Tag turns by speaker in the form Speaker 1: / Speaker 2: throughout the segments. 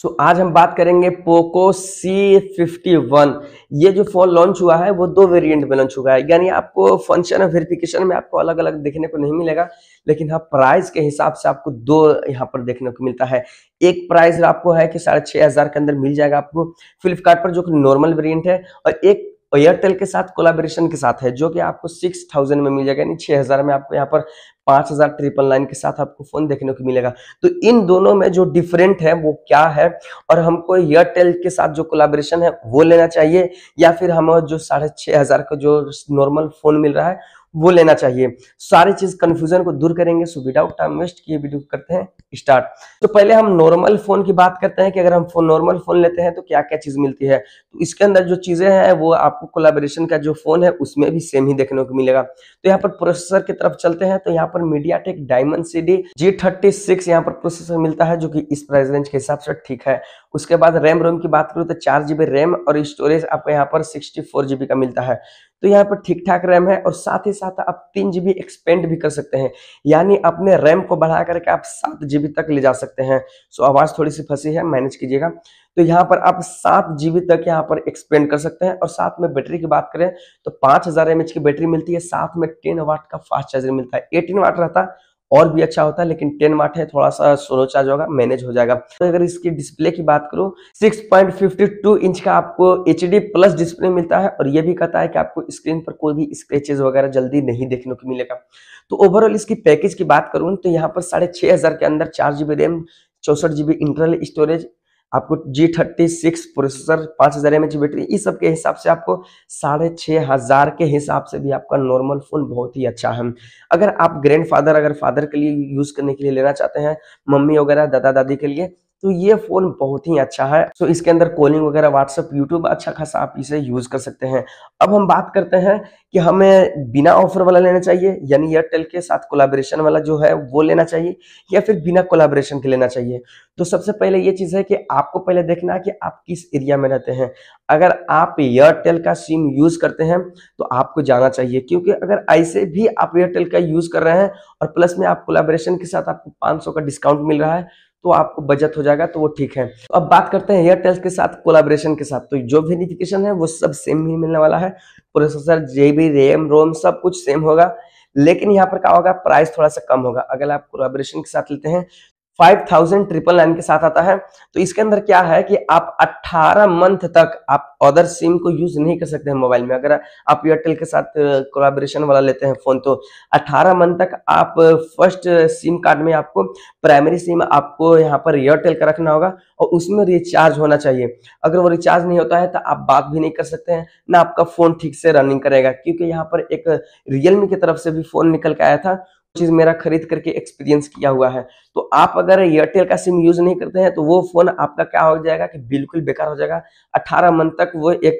Speaker 1: सो so, आज हम बात करेंगे पोको C51 ये जो फोन लॉन्च हुआ है वो दो वेरिएंट में लॉन्च हुआ है यानी आपको फंक्शन और वेरिफिकेशन में आपको अलग अलग देखने को नहीं मिलेगा लेकिन हाँ प्राइस के हिसाब से आपको दो यहाँ पर देखने को मिलता है एक प्राइस आपको है कि साढ़े छह हजार के अंदर मिल जाएगा आपको फ्लिपकार्ट पर जो कि नॉर्मल वेरियंट है और एक एयरटेल के साथ कोलाबोरेशन के साथ है जो कि आपको सिक्स थाउजेंड में मिल जाएगा यानी छह हजार में आपको यहाँ पर पांच हजार ट्रिपल नाइन के साथ आपको फोन देखने को मिलेगा तो इन दोनों में जो डिफरेंट है वो क्या है और हमको एयरटेल के साथ जो कोलाब्रेशन है वो लेना चाहिए या फिर हमें जो साढ़े छह हजार का जो नॉर्मल फोन मिल रहा है वो लेना चाहिए सारी चीज कंफ्यूजन को दूर करेंगे सो विदाउट टाइम वेस्ट किए वीडियो करते हैं स्टार्ट तो पहले हम नॉर्मल फोन की बात करते हैं कि अगर हम फोन नॉर्मल फोन लेते हैं तो क्या क्या चीज मिलती है तो इसके अंदर जो चीजें हैं वो आपको कोलाबोरेशन का जो फोन है उसमें भी सेम ही देखने को मिलेगा तो यहाँ पर प्रोसेसर की तरफ चलते हैं तो यहाँ पर MediaTek diamond D G thirty six यहाँ पर प्रोसेसर मिलता है जो कि इस प्राइस रेंज के हिसाब से ठीक है उसके बाद रैम रोम की बात करूँ तो चार जीबी रैम और स्टोरेज आपको यहाँ पर सिक्सटी फोर जीबी का मिलता है तो यहाँ पर ठीक ठाक रैम है और साथ ही साथ आप तीन जीबी एक्सपेंड भी कर सकते हैं यानी अपने रैम को बढ़ा करके आप सात जीबी तक ले जा सकते हैं सो आवाज़ थोड़ी सी फंसी है मैनेज कीजिएगा तो यहाँ पर आप सात जीबी तक यहाँ पर एक्सपेंड कर सकते हैं और साथ में बैटरी की बात करें तो पांच हज़ार की बैटरी मिलती है साथ में टेन वाट का फास्ट चार्जर मिलता है एटीन वाट रहता है और भी अच्छा होता है लेकिन टेन वाट है थोड़ा सा स्लो चार्ज होगा मैनेज हो जाएगा तो अगर इसकी डिस्प्ले की बात करूँ 6.52 इंच का आपको एच प्लस डिस्प्ले मिलता है और ये भी कहता है कि आपको स्क्रीन पर कोई भी स्क्रेचेज वगैरह जल्दी नहीं देखने को मिलेगा तो ओवरऑल इसकी पैकेज की बात करूँ तो यहाँ पर साढ़े छह हजार के अंदर चार जीबी रैम चौसठ जीबी इंटरनल स्टोरेज आपको जी थर्टी सिक्स प्रोसेसर पाँच हज़ार एम एच बैटरी इस सब के हिसाब से आपको साढ़े छः हज़ार के हिसाब से भी आपका नॉर्मल फ़ोन बहुत ही अच्छा है अगर आप ग्रैंड फादर अगर फादर के लिए यूज़ करने के लिए लेना चाहते हैं मम्मी वगैरह दादा दादी के लिए तो ये फोन बहुत ही अच्छा है सो तो इसके अंदर कॉलिंग वगैरह व्हाट्सअप यूट्यूब अच्छा खासा आप इसे यूज कर सकते हैं अब हम बात करते हैं कि हमें बिना ऑफर वाला लेना चाहिए यानी एयरटेल के साथ कोलाबरेशन वाला जो है वो लेना चाहिए या फिर बिना कोलाबरेशन के लेना चाहिए तो सबसे पहले ये चीज़ है कि आपको पहले देखना है कि आप किस एरिया में रहते हैं अगर आप एयरटेल का सिम यूज करते हैं तो आपको जाना चाहिए क्योंकि अगर ऐसे भी आप एयरटेल का यूज कर रहे हैं और प्लस में आप कोलाबरेशन के साथ आपको 500 का डिस्काउंट मिल रहा है तो आपको बचत हो जाएगा तो वो ठीक है तो अब बात करते हैं एयरटेल के साथ कोलाब्रेशन के साथ तो जो वेरिफिकेशन है वो सब सेम ही मिलने वाला है प्रोसेसर जेबी रैम रोम सब कुछ सेम होगा लेकिन यहाँ पर क्या होगा प्राइस थोड़ा सा कम होगा अगर आप कोलाब्रेशन के साथ लेते हैं फाइव थाउजेंड ट्रिपल नाइन के साथ आता है तो इसके अंदर क्या है कि आप 18 मंथ तक आप अदर सिम को यूज नहीं कर सकते हैं मोबाइल में अगर आप एयरटेल के साथ कोलाब्रेशन वाला लेते हैं फोन तो 18 मंथ तक आप फर्स्ट सिम कार्ड में आपको प्राइमरी सिम आपको यहाँ पर एयरटेल का रखना होगा और उसमें रिचार्ज होना चाहिए अगर वो रिचार्ज नहीं होता है तो आप बात भी नहीं कर सकते हैं ना आपका फोन ठीक से रनिंग करेगा क्योंकि यहाँ पर एक रियलमी की तरफ से भी फोन निकल के आया था चीज़ मेरा खरीद करके एक्सपीरियंस किया हुआ है तो आप अगर एयरटेल का सिम यूज़ नहीं करते हैं तो वो फ़ोन आपका क्या हो जाएगा कि बिल्कुल बेकार हो जाएगा 18 मंथ तक वो एक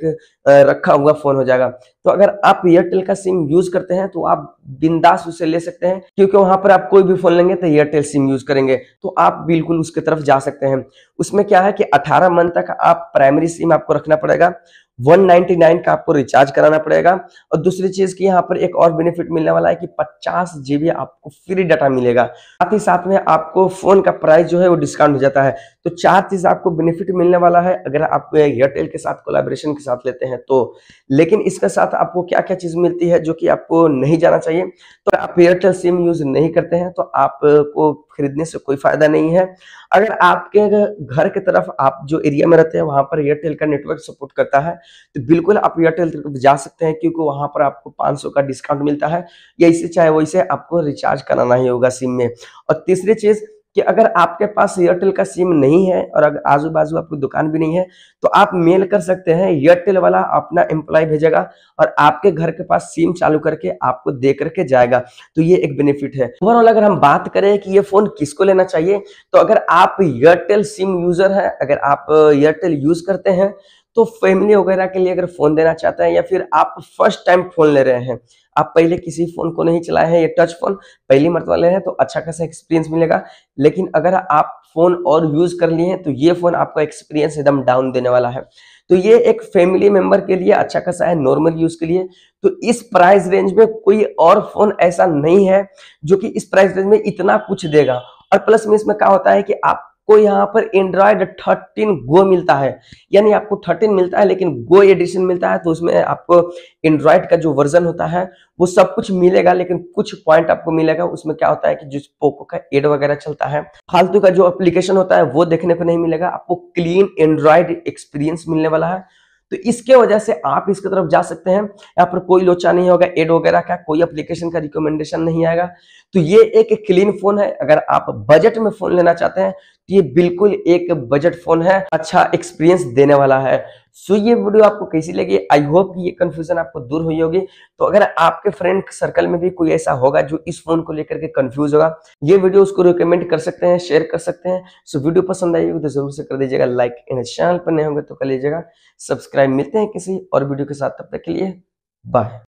Speaker 1: रखा हुआ फ़ोन हो जाएगा तो अगर आप एयरटेल का सिम यूज़ करते हैं तो आप बिंदास उसे ले सकते हैं क्योंकि वहां पर आप कोई भी फ़ोन लेंगे तो एयरटेल सिम यूज़ करेंगे तो आप बिल्कुल उसके तरफ जा सकते हैं उसमें क्या है कि अठारह मंथ तक आप प्राइमरी सिम आपको रखना पड़ेगा 199 का आपको रिचार्ज कराना पड़ेगा और दूसरी चीज की यहाँ पर एक और बेनिफिट मिलने वाला है कि पचास जीबी आपको फ्री डाटा मिलेगा साथ ही साथ में आपको फोन का प्राइस जो है वो डिस्काउंट हो जाता है तो चार चीज आपको बेनिफिट मिलने वाला है अगर आप एयरटेल के साथ कोलाबोरेशन के साथ लेते हैं तो लेकिन इसके साथ आपको क्या क्या चीज मिलती है जो कि आपको नहीं जाना चाहिए तो आप एयरटेल सिम यूज नहीं करते हैं तो आपको खरीदने से कोई फायदा नहीं है अगर आपके घर की तरफ आप जो एरिया में रहते हैं वहां पर एयरटेल का नेटवर्क सपोर्ट करता है तो बिल्कुल आप एयरटेल जा सकते हैं क्योंकि वहां पर आपको 500 का डिस्काउंट मिलता है या इसे चाहे वैसे आपको रिचार्ज कराना ही होगा सिम में और तीसरी चीज़ कि अगर आपके पास एयरटेल का सिम नहीं है और अगर आजू बाजू आपकी दुकान भी नहीं है तो आप मेल कर सकते हैं एयरटेल वाला अपना एम्प्लॉय भेजेगा और आपके घर के पास सिम चालू करके आपको दे करके जाएगा तो ये एक बेनिफिट है ओवरऑल अगर हम बात करें कि ये फोन किसको लेना चाहिए तो अगर आप एयरटेल सिम यूजर है अगर आप एयरटेल यूज करते हैं तो फैमिली वगैरह के लिए अगर फोन देना चाहते हैं या फिर आप फर्स्ट टाइम फोन ले रहे हैं आप पहले किसी फोन को नहीं चलाए हैं ये टच फोन पहली मरतबा ले हैं तो अच्छा खासा एक्सपीरियंस मिलेगा लेकिन अगर आप फोन और यूज कर लिए हैं तो ये फोन आपका एक्सपीरियंस एकदम डाउन देने वाला है तो ये एक फैमिली मेंबर के लिए अच्छा खासा है नॉर्मल यूज के लिए तो इस प्राइस रेंज में कोई और फोन ऐसा नहीं है जो कि इस प्राइस रेंज में इतना कुछ देगा और प्लस में इसमें क्या होता है कि आप आपको यहाँ पर एंड्रॉयड 13 गो मिलता है यानी आपको 13 मिलता है लेकिन गो एडिशन मिलता है तो उसमें आपको एंड्रॉयड का जो वर्जन होता है वो सब कुछ मिलेगा लेकिन कुछ पॉइंट आपको मिलेगा उसमें क्या होता है कि जिस पोको का एड वगैरह चलता है फालतू का जो एप्लीकेशन होता है वो देखने को नहीं मिलेगा आपको क्लीन एंड्रॉयड एक्सपीरियंस मिलने वाला है तो इसके वजह से आप इसके तरफ जा सकते हैं यहाँ पर कोई लोचा नहीं होगा एड वगैरह का कोई अप्लीकेशन का रिकमेंडेशन नहीं आएगा तो ये एक क्लीन फोन है अगर आप बजट में फोन लेना चाहते हैं तो ये बिल्कुल एक बजट फोन है अच्छा एक्सपीरियंस देने वाला है सो ये वीडियो आपको कैसी लगी आई होप कि ये कंफ्यूजन आपको दूर हुई होगी तो अगर आपके फ्रेंड सर्कल में भी कोई ऐसा होगा जो इस फोन को लेकर के कंफ्यूज होगा ये वीडियो उसको रिकमेंड कर सकते हैं शेयर कर सकते हैं सो वीडियो पसंद आएगी तो जरूर से कर दीजिएगा लाइक एंड चैनल पर नहीं होंगे तो कर लीजिएगा सब्सक्राइब मिलते हैं किसी और वीडियो के साथ तब तक के लिए बाय